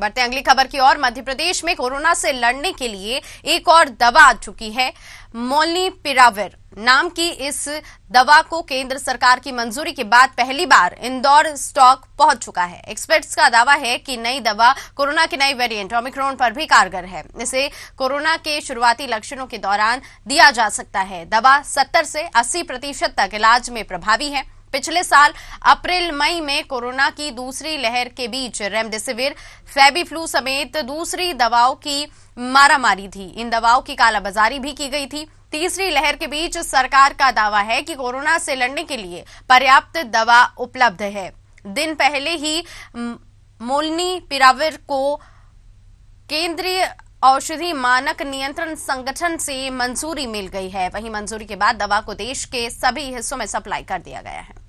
बढ़ते अगली खबर की ओर मध्य प्रदेश में कोरोना से लड़ने के लिए एक और दवा आ चुकी है मोलनी पिरावर नाम की इस दवा को केंद्र सरकार की मंजूरी के बाद पहली बार इंदौर स्टॉक पहुंच चुका है एक्सपर्ट्स का दावा है कि नई दवा कोरोना के नए वेरिएंट ओमिक्रोन पर भी कारगर है इसे कोरोना के शुरुआती लक्षणों के दौरान दिया जा सकता है दवा 70 से 80 प्रतिशत तक इलाज में प्रभावी है पिछले साल अप्रैल मई में कोरोना की दूसरी लहर के बीच रेमडेसिविर फेबीफ्लू समेत दूसरी दवाओं की मारामारी थी इन दवाओं की कालाबाजारी भी की गई थी तीसरी लहर के बीच सरकार का दावा है कि कोरोना से लड़ने के लिए पर्याप्त दवा उपलब्ध है दिन पहले ही मोलनी पिराविर को केंद्रीय औषधि मानक नियंत्रण संगठन से मंजूरी मिल गई है वहीं मंजूरी के बाद दवा को देश के सभी हिस्सों में सप्लाई कर दिया गया है